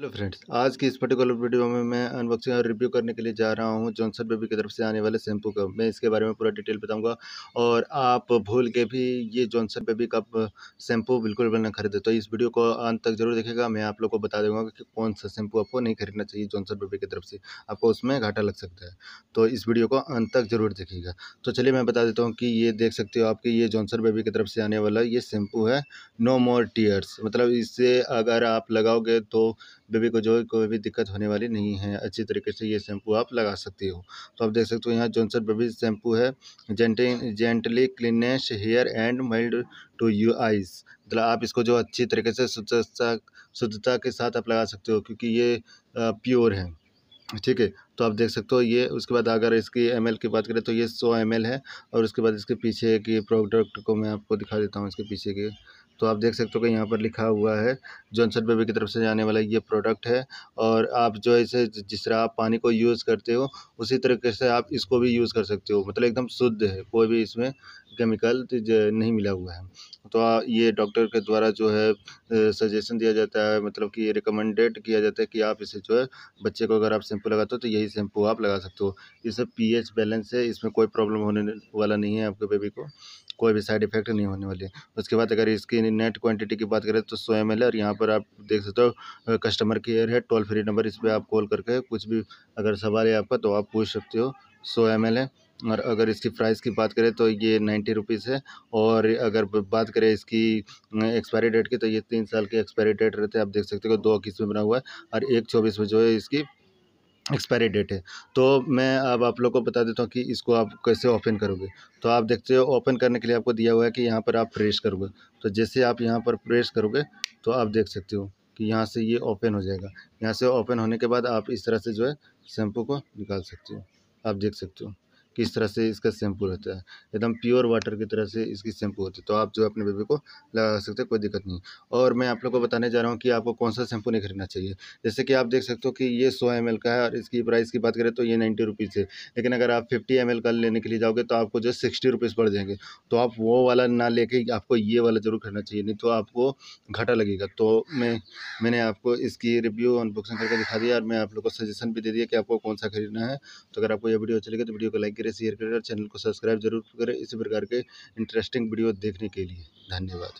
hello friends आज की इस पर्टिकुलर वीडियो में मैं अनबॉक्सिंग और रिव्यू करने के लिए जा रहा हूं जॉनसन बेबी की तरफ से आने वाले शैम्पू का मैं इसके बारे में पूरा डिटेल बताऊंगा और आप भूल के भी ये जॉनसन बेबी का शैम्पू बिल्कुल भी ना खरीदे तो इस वीडियो को अंत तक जरूर देखेगा मैं आप लोग को बता दूंगा कि कौन सा शैम्पू आपको नहीं खरीदना चाहिए जॉनसन बेबी की तरफ से आपको उसमें घाटा लग सकता है तो इस वीडियो को अंत तक जरूर देखेगा तो चलिए मैं बता देता हूँ कि ये देख सकते हो आपकी ये जॉनसन बेबी की तरफ से आने वाला ये शैम्पू है नो मोर टीयर्स मतलब इससे अगर आप लगाओगे तो बेबी को जो कोई भी दिक्कत होने वाली नहीं है अच्छी तरीके से ये शैम्पू आप लगा सकती हो तो आप देख सकते हो यहाँ जॉनसन बेबी शैम्पू है जेंटे gently cleanses hair and mild to you eyes मतलब आप इसको जो अच्छी तरीके से शुद्धता शुद्धता के साथ आप लगा सकते हो क्योंकि ये प्योर है ठीक है तो आप देख सकते हो ये उसके बाद अगर इसकी एम की बात करें तो ये सौ एम है और उसके बाद इसके पीछे की प्रोडक्ट को मैं आपको दिखा देता हूँ इसके पीछे के तो आप देख सकते हो कि यहाँ पर लिखा हुआ है जॉनसन बेबी की तरफ से जाने वाला ये प्रोडक्ट है और आप जो इसे जिस तरह आप पानी को यूज़ करते हो उसी तरीके से आप इसको भी यूज़ कर सकते हो मतलब एकदम शुद्ध है कोई भी इसमें केमिकल नहीं मिला हुआ है तो ये डॉक्टर के द्वारा जो है सजेशन दिया जाता है मतलब कि रिकमेंडेड किया जाता है कि आप इसे जो है बच्चे को अगर आप शैम्पू लगाते हो तो यही शैम्पू आप लगा सकते हो इससे पीएच बैलेंस है इसमें कोई प्रॉब्लम होने वाला नहीं है आपके बेबी को कोई भी साइड इफेक्ट नहीं होने वाले उसके बाद अगर इसकी नेट क्वान्टिटी की बात करें तो सौ एम और यहाँ पर आप देख सकते हो कस्टमर केयर है टोल फ्री नंबर इस पर आप कॉल करके कुछ भी अगर सवाल है आपका तो आप पूछ सकते हो सौ एम है और अगर इसकी प्राइस की बात करें तो ये नाइन्टी रुपीज़ है और अगर बात करें इसकी एक्सपायरी डेट की तो ये तीन साल की एक्सपायरी डेट रहते हैं आप देख सकते हो दो इक्कीस में बना हुआ है और एक चौबीस में जो है इसकी एक्सपायरी डेट है तो मैं अब आप लोग को बता देता हूँ कि इसको आप कैसे ओपन करोगे तो आप देखते हो ओपन करने के लिए आपको दिया हुआ है कि यहाँ पर आप प्रेस करोगे तो जैसे आप यहाँ पर प्रेस करोगे तो आप देख सकते हो कि यहाँ से ये ओपन हो जाएगा यहाँ से ओपन होने के बाद आप इस तरह से जो है शैम्पू को निकाल सकते हो आप देख सकते हो किस तरह से इसका शैम्पू रहता है एकदम प्योर वाटर की तरह से इसकी शैम्पू होती है तो आप जो अपने बेबी को लगा सकते हैं कोई दिक्कत नहीं और मैं आप लोग को बताने जा रहा हूँ कि आपको कौन सा शैम्पू नहीं खरीदना चाहिए जैसे कि आप देख सकते हो कि ये सौ एम का है और इसकी प्राइस की बात करें तो ये नाइन्टी रुपीज़ है लेकिन अगर आप फिफ्टी एम का लेने के लिए जाओगे तो आपको जो सिक्सटी रुपीज़ पड़ जाएंगे तो आप वो वाला ना लेके आपको ये वाला ज़रूर खरीदना चाहिए नहीं तो आपको घाटा लगेगा तो मैं मैंने आपको इसकी रिव्यू अनबॉक्सिंग करके दिखा दिया और मैं आप लोग को सजेशन भी दे दिया कि आपको कौन सा खरीदना है तो अगर आपको यह वीडियो अच्छी लगे तो वीडियो को लाइक करें शेयर करें और चैनल को सब्सक्राइब जरूर करें इसी प्रकार के इंटरेस्टिंग वीडियो देखने के लिए धन्यवाद